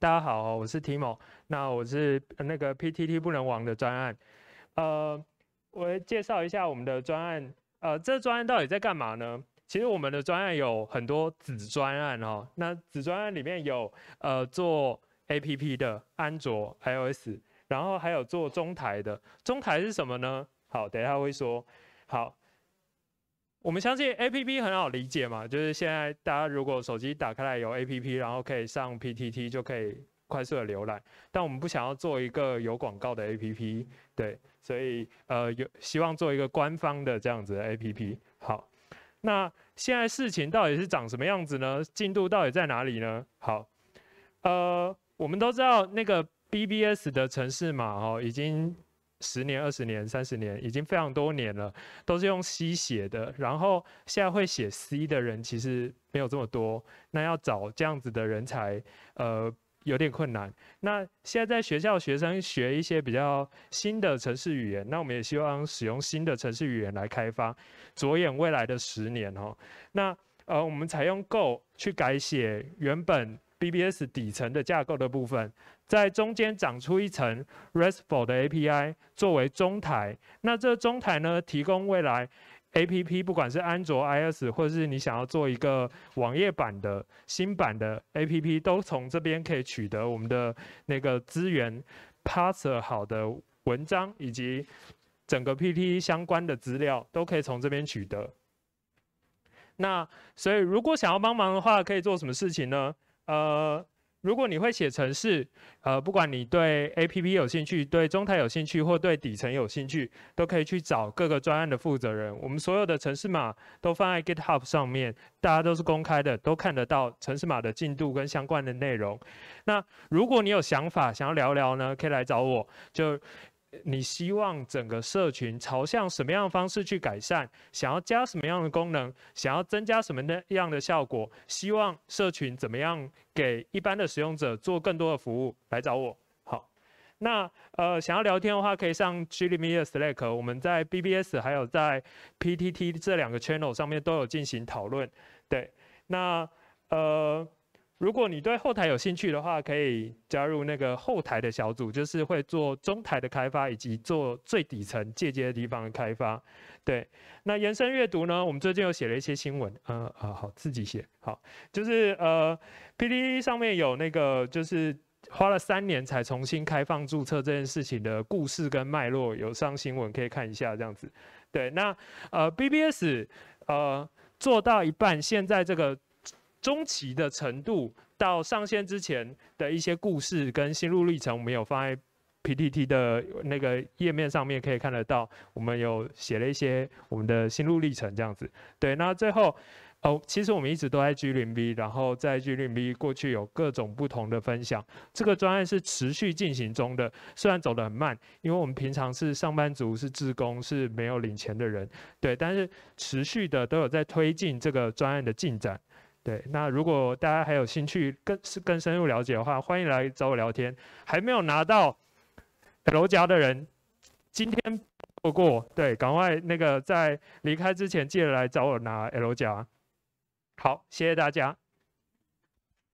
大家好，我是 Timo。那我是那个 PTT 不能亡的专案。呃，我介绍一下我们的专案。呃，这专案到底在干嘛呢？其实我们的专案有很多子专案哦。那子专案里面有呃做 APP 的，安卓、iOS，然后还有做中台的。中台是什么呢？好，等一下会说。好。我们相信 A P P 很好理解嘛，就是现在大家如果手机打开来有 A P P，然后可以上 P T T 就可以快速的浏览。但我们不想要做一个有广告的 A P P，对，所以呃有希望做一个官方的这样子 A P P。好，那现在事情到底是长什么样子呢？进度到底在哪里呢？好，呃，我们都知道那个 B B S 的城市嘛，哦，已经。十年、二十年、三十年，已经非常多年了，都是用 C 写的。然后现在会写 C 的人其实没有这么多，那要找这样子的人才，呃，有点困难。那现在在学校学生学一些比较新的城市语言，那我们也希望使用新的城市语言来开发，着眼未来的十年哦。那呃，我们采用 Go 去改写原本 BBS 底层的架构的部分。在中间长出一层 RESTful 的 API 作为中台，那这中台呢，提供未来 APP，不管是安卓、iOS，或者是你想要做一个网页版的新版的 APP，都从这边可以取得我们的那个资源，parser 好的文章以及整个 PT 相关的资料，都可以从这边取得。那所以如果想要帮忙的话，可以做什么事情呢？呃。如果你会写程式，呃，不管你对 A P P 有兴趣，对中台有兴趣，或对底层有兴趣，都可以去找各个专案的负责人。我们所有的程式码都放在 GitHub 上面，大家都是公开的，都看得到程式码的进度跟相关的内容。那如果你有想法想要聊聊呢，可以来找我。就你希望整个社群朝向什么样的方式去改善？想要加什么样的功能？想要增加什么的样的效果？希望社群怎么样给一般的使用者做更多的服务？来找我。好，那呃想要聊天的话，可以上群 m 面的 Slack。我们在 BBS 还有在 PTT 这两个 channel 上面都有进行讨论。对，那呃。如果你对后台有兴趣的话，可以加入那个后台的小组，就是会做中台的开发，以及做最底层间接的地方的开发。对，那延伸阅读呢？我们最近又写了一些新闻，嗯啊好，自己写好，就是呃 P D 上面有那个，就是花了三年才重新开放注册这件事情的故事跟脉络，有上新闻可以看一下这样子。对，那呃 B B S 呃做到一半，现在这个。中期的程度到上线之前的一些故事跟心路历程，我们有放在 P T T 的那个页面上面可以看得到。我们有写了一些我们的心路历程这样子。对，那最后，哦，其实我们一直都在 G 零 B，然后在 G 零 B 过去有各种不同的分享。这个专案是持续进行中的，虽然走得很慢，因为我们平常是上班族、是职工、是没有领钱的人，对，但是持续的都有在推进这个专案的进展。对，那如果大家还有兴趣，更是更深入了解的话，欢迎来找我聊天。还没有拿到 L 加的人，今天错过，对，赶快那个在离开之前，记得来找我拿 L 加。好，谢谢大家。